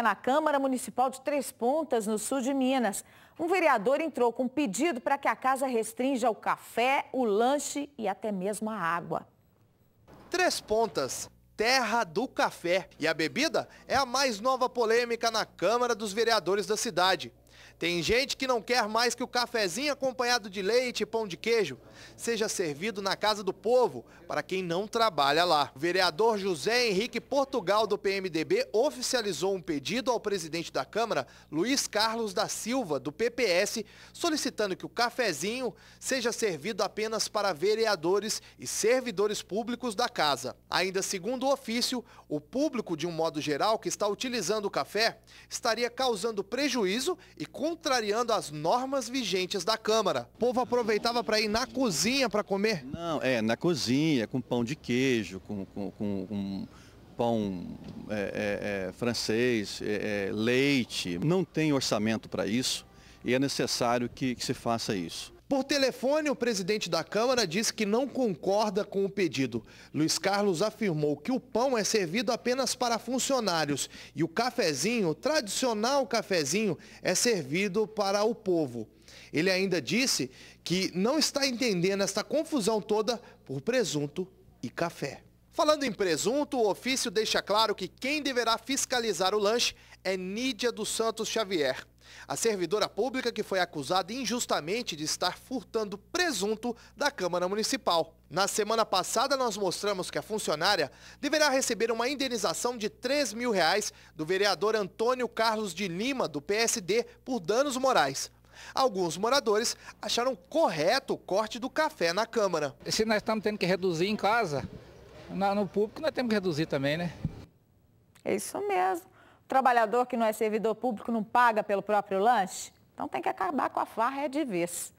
na Câmara Municipal de Três Pontas, no sul de Minas. Um vereador entrou com um pedido para que a casa restrinja o café, o lanche e até mesmo a água. Três Pontas, terra do café. E a bebida é a mais nova polêmica na Câmara dos Vereadores da cidade. Tem gente que não quer mais que o cafezinho acompanhado de leite e pão de queijo seja servido na casa do povo para quem não trabalha lá. O vereador José Henrique Portugal do PMDB oficializou um pedido ao presidente da Câmara, Luiz Carlos da Silva, do PPS, solicitando que o cafezinho seja servido apenas para vereadores e servidores públicos da casa. Ainda segundo o ofício, o público de um modo geral que está utilizando o café estaria causando prejuízo e contrariando as normas vigentes da Câmara. O povo aproveitava para ir na cozinha para comer? Não, é, na cozinha, com pão de queijo, com, com, com, com pão é, é, é francês, é, é, leite. Não tem orçamento para isso e é necessário que, que se faça isso. Por telefone, o presidente da Câmara disse que não concorda com o pedido. Luiz Carlos afirmou que o pão é servido apenas para funcionários e o cafezinho, o tradicional cafezinho, é servido para o povo. Ele ainda disse que não está entendendo esta confusão toda por presunto e café. Falando em presunto, o ofício deixa claro que quem deverá fiscalizar o lanche é Nídia dos Santos Xavier. A servidora pública que foi acusada injustamente de estar furtando presunto da Câmara Municipal. Na semana passada, nós mostramos que a funcionária deverá receber uma indenização de 3 mil reais do vereador Antônio Carlos de Lima, do PSD, por danos morais. Alguns moradores acharam correto o corte do café na Câmara. Se nós estamos tendo que reduzir em casa, no público nós temos que reduzir também, né? É isso mesmo. Trabalhador que não é servidor público não paga pelo próprio lanche? Então tem que acabar com a farra é de vez.